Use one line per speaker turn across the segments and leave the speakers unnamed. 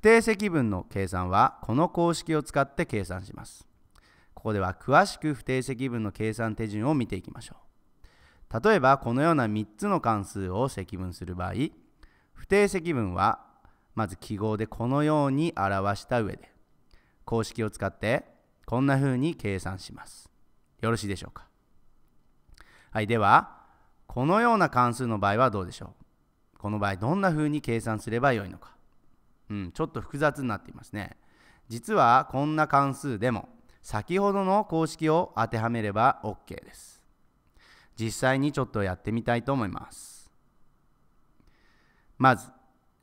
不定積分の計算はこの公式を使って計算しますここでは詳しく不定積分の計算手順を見ていきましょう例えばこのような3つの関数を積分する場合不定積分はまず記号でこのように表した上で公式を使ってこんな風に計算しますよろしいでしょうかはいではこのような関数の場合はどうでしょうこの場合どんな風に計算すればよいのかうん、ちょっと複雑になっていますね実はこんな関数でも先ほどの公式を当てはめれば OK です実際にちょっとやってみたいと思いますまず、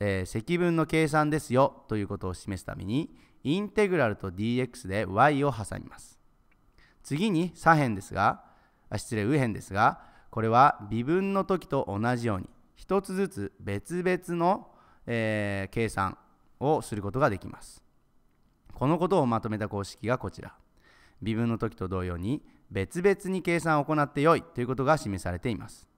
えー、積分の計算ですよということを示すためにインテグラルと dx で y を挟みます次に左辺ですが失礼右辺ですがこれは微分の時と同じように1つずつ別々の、えー、計算をすることができますこのことをまとめた公式がこちら微分の時と同様に別々に計算を行ってよいということが示されています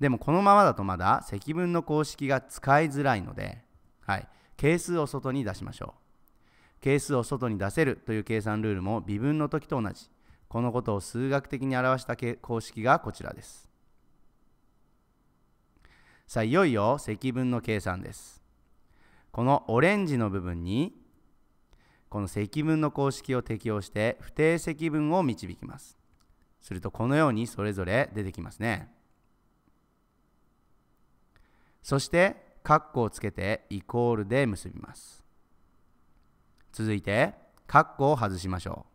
でもこのままだとまだ積分の公式が使いづらいので、はい、係数を外に出しましょう係数を外に出せるという計算ルールも微分の時と同じこのことを数学的に表した公式がこちらですさあいよいよ積分の計算ですこのオレンジの部分にこの積分の公式を適用して不定積分を導きますするとこのようにそれぞれ出てきますねそして括弧をつけてイコールで結びます続いて括弧を外しましょ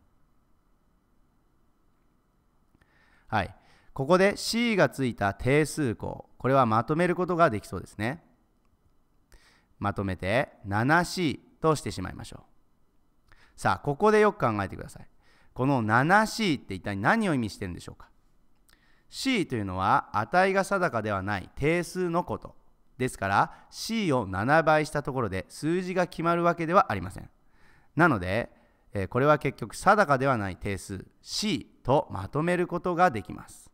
うはいここで C がついた定数項これはまとめることができそうですねまとめて 7C としてしまいましょうさあここでよく考えてくださいこの 7C って一体何を意味してるんでしょうか C というのは値が定かではない定数のことですから C を7倍したところで数字が決まるわけではありませんなのでこれは結局定かではない定数 C とまとめることができます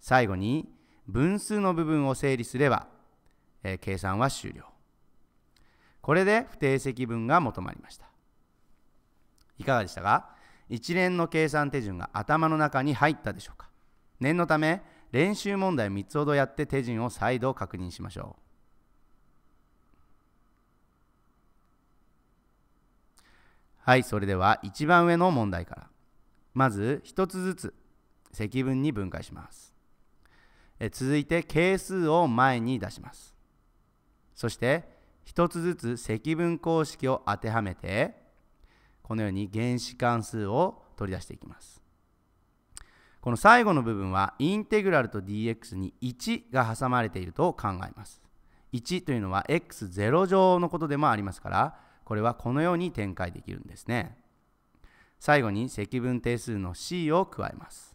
最後に分数の部分を整理すれば計算は終了これで不定積分が求まりましたいかがでしたか一連の計算手順が頭の中に入ったでしょうか念のため練習問題3つほどやって手順を再度確認しましょうはいそれでは一番上の問題からまず1つずつ積分に分解しますえ続いて係数を前に出しますそして1つずつ積分公式を当てはめてこのように原子関数を取り出していきますこの最後の部分はインテグラルと dx に1が挟まれていると考えます1というのは x0 乗のことでもありますからこれはこのように展開できるんですね最後に積分定数の c を加えます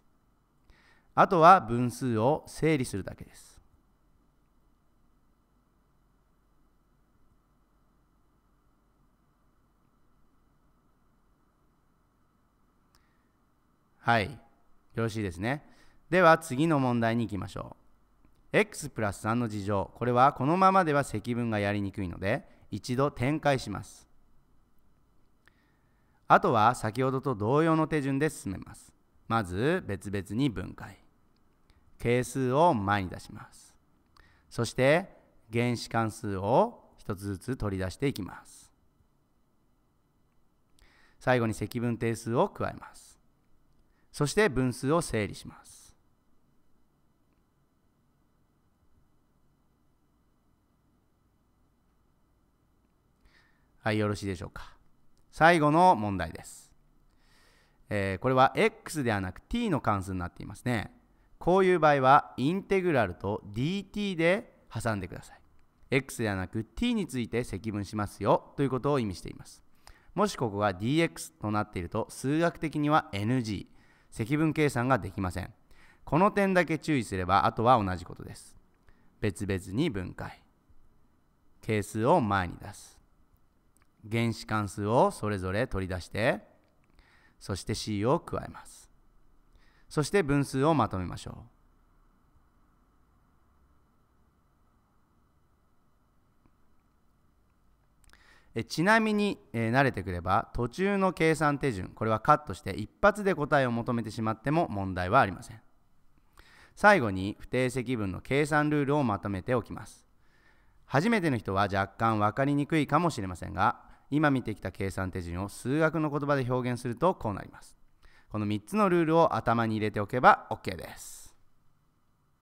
あとは分数を整理するだけですはいよろしいですねでは次の問題に行きましょう x プラス3の事乗これはこのままでは積分がやりにくいので一度展開しますあとは先ほどと同様の手順で進めますまず別々に分解係数を前に出しますそして原子関数を1つずつ取り出していきます最後に積分定数を加えますそして分数を整理します。はい、よろしいでしょうか。最後の問題です。えー、これは x ではなく t の関数になっていますね。こういう場合はインテグラルと dt で挟んでください。x ではなく t について積分しますよということを意味しています。もしここが dx となっていると数学的には NG。積分計算ができませんこの点だけ注意すればあとは同じことです別々に分解係数を前に出す原子関数をそれぞれ取り出してそして C を加えますそして分数をまとめましょうえちなみに、えー、慣れてくれば途中の計算手順これはカットして一発で答えを求めてしまっても問題はありません最後に不定積分の計算ルールをまとめておきます初めての人は若干分かりにくいかもしれませんが今見てきた計算手順を数学の言葉で表現するとこうなりますこの3つのルールを頭に入れておけば OK です